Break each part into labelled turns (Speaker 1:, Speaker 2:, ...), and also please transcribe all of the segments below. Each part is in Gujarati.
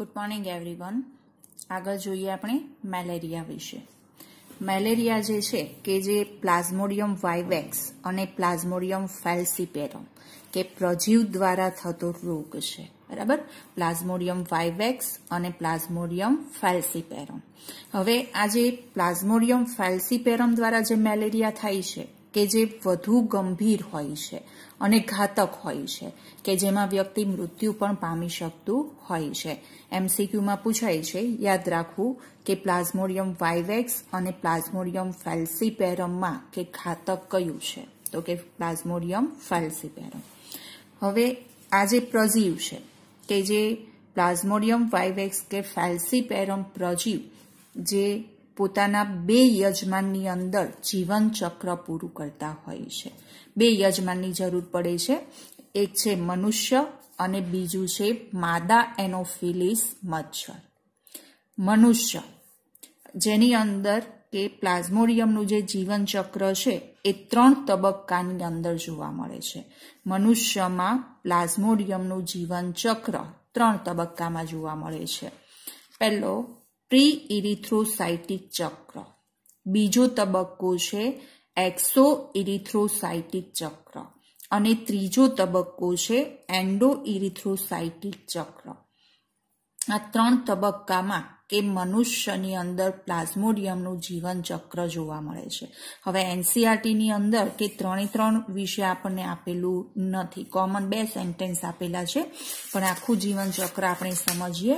Speaker 1: ગુડ મોર્નિંગ એવરીવન આગળ જોઈએ આપણે મેલેરિયા વિશે મેલેરિયા જે છે કે જે પ્લાઝ્મોડિયમ વાઇવેક્સ અને પ્લાઝ્મોડિયમ ફેલ્સીપેરમ કે પ્રજીવ દ્વારા થતો રોગ છે બરાબર પ્લાઝ્મોડિયમ વાઇવેક્સ અને પ્લાઝ્મોડિયમ ફેલ્સીપેરમ હવે આ જે પ્લાઝ્મોડિયમ ફેલ્સીપેરમ દ્વારા જે મેલેરિયા થાય છે કે જે વધુ ગંભીર હોય છે અને ઘાતક હોય છે કે જેમાં વ્યક્તિ મૃત્યુ પણ પામી શકતું હોય છે એમસીક્યુમાં પૂછાય છે યાદ રાખવું કે પ્લાઝ્મોડિયમ વાઇવેક્સ અને પ્લાઝ્મોડિયમ ફેલ્સીપેરમમાં કે ઘાતક કયું છે તો કે પ્લાઝ્મોડિયમ ફેલ્સીપેરમ હવે આ જે પ્રજીવ છે કે જે પ્લાઝ્મોડિયમ વાઇવેક્સ કે ફેલ્સીપેરમ પ્રજીવ જે પોતાના બે યજમાનની અંદર જીવન ચક્ર પૂરું કરતા હોય છે બે યજમાનની જરૂર પડે છે એક છે મનુષ્ય અને બીજું છે માદા એનોફિલિસ મચ્છર મનુષ્ય જેની અંદર કે પ્લાઝ્મોડિયમનું જે જીવન ચક્ર છે એ ત્રણ તબક્કાની અંદર જોવા મળે છે મનુષ્યમાં પ્લાઝ્મોડિયમનું જીવન ચક્ર ત્રણ તબક્કામાં જોવા મળે છે પહેલો પ્રી ઇરિથ્રોસાઇટિક ચક્ર બીજો તબક્કો છે એક્સો ઇરિથ્રોસાઇટિક ચક્ર અને ત્રીજો તબક્કો છે એન્ડો ઇરિથ્રોસાઇટિક ચક્ર આ ત્રણ તબક્કામાં કે મનુષ્યની અંદર પ્લાઝ્મોડિયમનું જીવન ચક્ર જોવા મળે છે હવે એનસીઆરટીની અંદર કે ત્રણે ત્રણ વિશે આપણને આપેલું નથી કોમન બે સેન્ટેન્સ આપેલા છે પણ આખું જીવન ચક્ર આપણે સમજીએ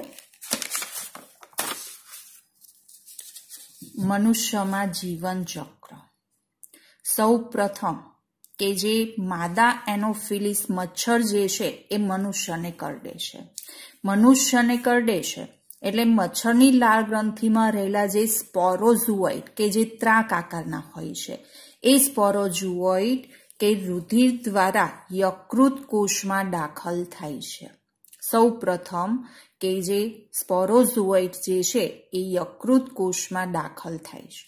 Speaker 1: મનુષ્યમાં જીવન ચક્ર સૌ પ્રથમ કે જે માદા એનોફિલિસ મચ્છર જે છે એ મનુષ્યને કરડે છે મનુષ્યને કરડે છે એટલે મચ્છરની લાળ ગ્રંથિમાં રહેલા જે સ્પોરોઝુઓઇડ કે જે ત્રાક આકારના હોય છે એ સ્પોરોઝુઓઇડ કે રુધિર દ્વારા યકૃત કોષમાં દાખલ થાય છે સૌ પ્રથમ કે જે સ્પોરોઝુઓઇટ જે છે એ યકૃત કોષમાં દાખલ થાય છે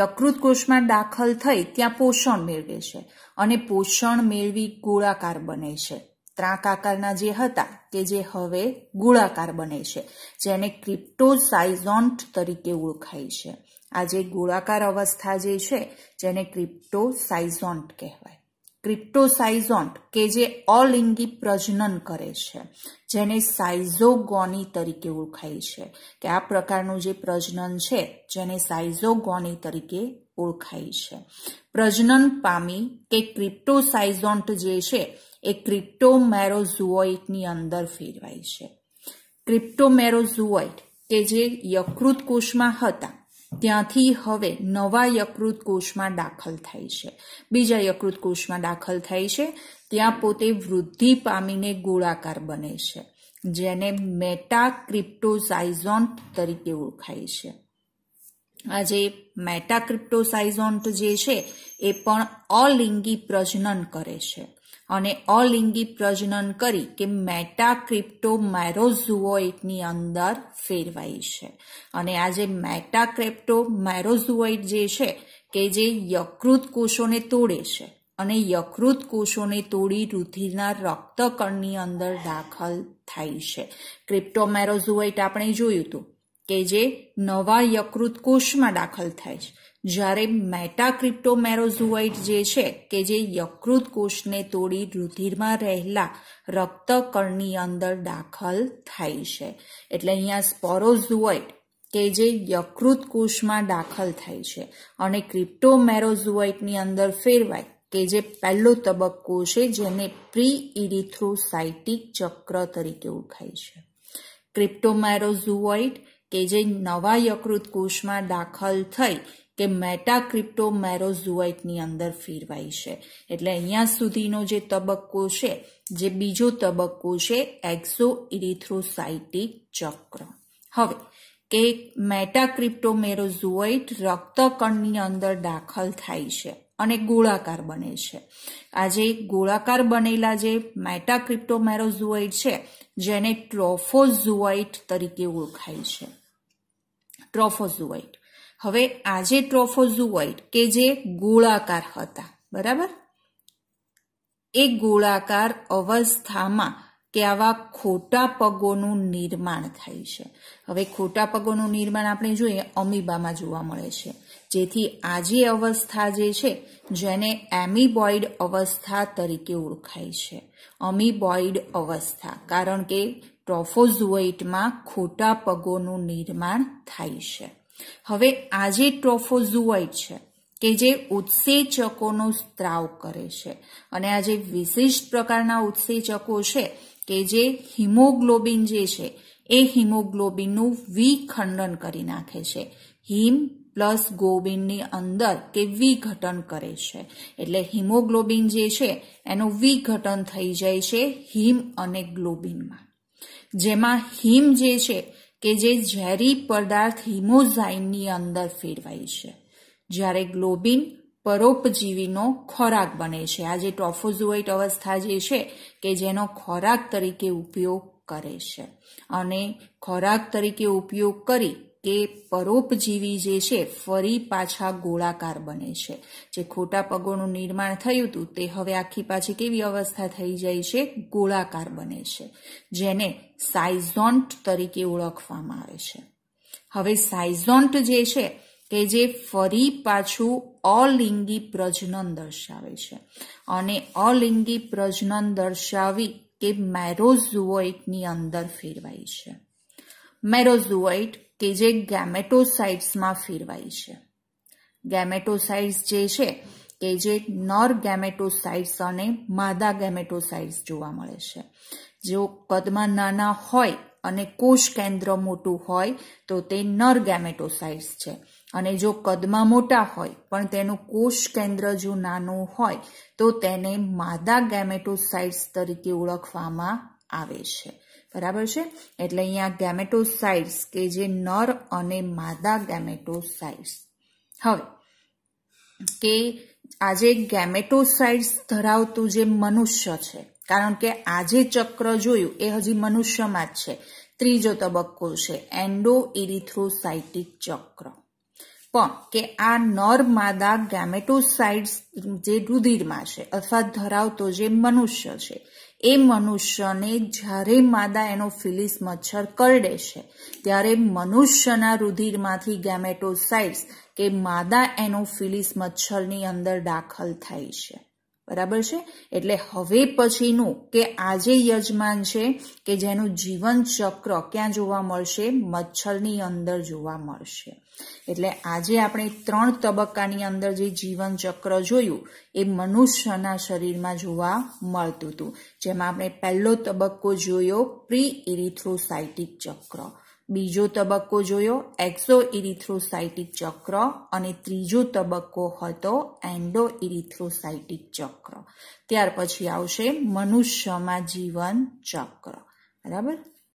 Speaker 1: યકૃત કોષમાં દાખલ થઈ ત્યાં પોષણ મેળવે છે અને પોષણ મેળવી ગોળાકાર બને છે ત્રાક આકારના જે હતા કે જે હવે ગોળાકાર બને છે જેને ક્રિપ્ટોસાઇઝોન્ટ તરીકે ઓળખાય છે આ જે ગોળાકાર અવસ્થા જે છે જેને ક્રિપ્ટોસાઇઝોન્ટ કહેવાય ક્રિપ્ટોસાઇઝોન્ટ કે જે અલિંગી પ્રજનન કરે છે જેને સાઇઝોગોની તરીકે ઓળખાય છે કે આ પ્રકારનું જે પ્રજનન છે જેને સાઇઝોગોની તરીકે ઓળખાય છે પ્રજનન પામી કે ક્રિપ્ટોસાઇઝોન્ટ જે છે એ ક્રિપ્ટોમેરોઝુઓઇટની અંદર ફેરવાય છે ક્રિપ્ટોમેરોઝુઓઇટ કે જે યકૃત કોષમાં હતા ત્યાંથી હવે નવા યકૃત કોષમાં દાખલ થાય છે બીજા યકૃત કોષમાં દાખલ થાય છે ત્યાં પોતે વૃદ્ધિ પામીને ગોળાકાર બને છે જેને મેટાક્રિપ્ટોસાઇઝોન્ટ તરીકે ઓળખાય છે આજે જે મેટાક્રિપ્ટોસાઇઝોન્ટ જે છે એ પણ અલિંગી પ્રજનન કરે છે અને અલિંગી પ્રજનન કરી કે મેટાક્રિપ્ટો મેટાક્રિપ્ટોમાયરોઝુઓઇટની અંદર ફેરવાય છે અને આ જે મેટાક્રેપ્ટોમાયરોઝુઓઇટ જે છે કે જે યકૃત કોષોને તોડે છે અને યકૃત કોષોને તોડી રુધિરના રક્તકણની અંદર દાખલ થાય છે ક્રિપ્ટોમેરોઝુઓઇટ આપણે જોયું હતું કે જે નવા યકૃત કોષમાં દાખલ થાય છે જ્યારે મેટા ક્રિપ્ટોમેરોઝુઆઇટ જે છે કે જે યકૃત કોષને તોડી રુધિરમાં રહેલા રક્તકણની અંદર દાખલ થાય છે એટલે અહીંયા સ્પોરોઝુઆઇટ કે જે યકૃત કોષમાં દાખલ થાય છે અને ક્રિપ્ટોમેરોઝુઆઇટની અંદર ફેરવાય કે જે પહેલો તબક્કો છે જેને પ્રી ઇરિથ્રોસાઇટિક ચક્ર તરીકે ઓળખાય છે ક્રિપ્ટોમેરોઝુઆઇટ કે જે નવા યકૃત કોષમાં દાખલ થઈ કે મેટા ક્રિપ્ટો મેરોઝુઆઇટની અંદર ફેરવાઈ છે એટલે અહીંયા સુધીનો જે તબક્કો છે જે બીજો તબક્કો છે એક્ઝો ઇરિથ્રોસાઇટિક ચક્ર હવે કે મેટા ક્રિપ્ટો મેરોઝુઆઇટ રક્તકણની અંદર દાખલ થાય છે અને ગોળાકાર બને છે આજે ગોળાકાર બનેલા જે મેટા ક્રિપ્ટોમેરોઝુઆઇટ છે જેને ટ્રોફોઝુઆઇટ તરીકે ઓળખાય છે ટ્રોફોઝુઆઇટ હવે આજે ટ્રોફોઝુઓઇડ કે જે ગોળાકાર હતા બરાબર એ ગોળાકાર અવસ્થામાં કે આવા ખોટા પગોનું નિર્માણ થાય છે હવે ખોટા પગોનું નિર્માણ આપણે જોઈએ અમીબામાં જોવા મળે છે જેથી આજે અવસ્થા જે છે જેને એમીબોઇડ અવસ્થા તરીકે ઓળખાય છે અમીબોઇડ અવસ્થા કારણ કે ટ્રોફોઝુઓઇટમાં ખોટા પગોનું નિર્માણ થાય છે હવે આજે ટ્રોફોઝુઆઇડ છે કે જે ઉત્સેચકોનો સ્ત્રાવ કરે છે અને આ જે વિશિષ્ટ પ્રકારના ઉત્સેચકો છે કે જે હિમોગ્લોબિન જે છે એ હિમોગ્લોબિનનું વિખંડન કરી નાખે છે હિમ પ્લસ ગોબિનની અંદર કે વિઘટન કરે છે એટલે હિમોગ્લોબિન જે છે એનું વિઘટન થઈ જાય છે હિમ અને ગ્લોબિનમાં જેમાં હિમ જે છે કે જે ઝેરી પદાર્થ હિમોઝાઇનની અંદર ફેરવાય છે જ્યારે ગ્લોબિન પરોપજીવીનો ખોરાક બને છે આ જે ટોફોઝોઇટ અવસ્થા જે છે કે જેનો ખોરાક તરીકે ઉપયોગ કરે છે અને ખોરાક તરીકે ઉપયોગ કરી કે પરોપજીવી જે છે ફરી પાછા ગોળાકાર બને છે જે ખોટા પગોનું નિર્માણ થયું હતું તે હવે આખી પાછી કેવી અવસ્થા થઈ જાય છે ગોળાકાર બને છે જેને સાઇઝોન્ટ તરીકે ઓળખવામાં આવે છે હવે સાઇઝોન્ટ જે છે કે જે ફરી પાછું અલિંગી પ્રજનન દર્શાવે છે અને અલિંગી પ્રજનન દર્શાવી કે મેરોઝુઓઇટની અંદર ફેરવાય છે મેરોઝુઓઇટ કે જે ગેમેટોસાઇટ્સમાં ફેરવાય છે ગેમેટોસાઇટ્સ જે છે કે જે નર ગેમેટોસાઇટ્સ અને માદા ગેમેટોસાઇટ્સ જોવા મળે છે જો કદમાં નાના હોય અને કોષ કેન્દ્ર મોટું હોય તો તે નર ગેમેટોસાઇટ્સ છે અને જો કદમાં મોટા હોય પણ તેનું કોષ કેન્દ્ર જો નાનું હોય તો તેને માદા ગેમેટોસાઇટ્સ તરીકે ઓળખવામાં આવે છે બરાબર છે એટલે અહીંયા ગેમેટોસાઇટ્સ કે જે નર અને માદા ગેમેટોસાઇટ્સ હવે કે આજે ગેમેટોસાઇટ્સ ધરાવતું જે મનુષ્ય છે કારણ કે આજે ચક્ર જોયું એ હજી મનુષ્યમાં જ છે ત્રીજો તબક્કો છે એન્ડો ઇરિથ્રોસાઇટિક ચક્ર પણ કે આ નર માદા ગેમેટોસાઇડ્સ જે રુધિરમાં છે અથવા ધરાવતો જે મનુષ્ય છે એ મનુષ્યને જ્યારે માદા એનો ફિલિસ મચ્છર કરડે છે ત્યારે મનુષ્યના રુધિરમાંથી ગેમેટોસાઇટ્સ કે માદા એનો ફિલિસ મચ્છરની અંદર દાખલ થાય છે બરાબર છે એટલે હવે પછીનું કે આજે યજમાન છે કે જેનું જીવન ચક્ર ક્યાં જોવા મળશે મચ્છરની અંદર જોવા મળશે એટલે આજે આપણે ત્રણ તબક્કાની અંદર જે જીવન ચક્ર જોયું એ મનુષ્યના શરીરમાં જોવા મળતું હતું જેમાં આપણે પહેલો તબક્કો જોયો પ્રી ઇરિથ્રોસાઇટિક ચક્ર બીજો તબક્કો જોયો એક્ઝો ઇરિથ્રોસાઇટિક ચક્ર અને ત્રીજો તબક્કો હતો એન્ડો ઇરિથ્રોસાઇટિક ચક્ર ત્યાર પછી આવશે મનુષ્યમાં જીવન ચક્ર બરાબર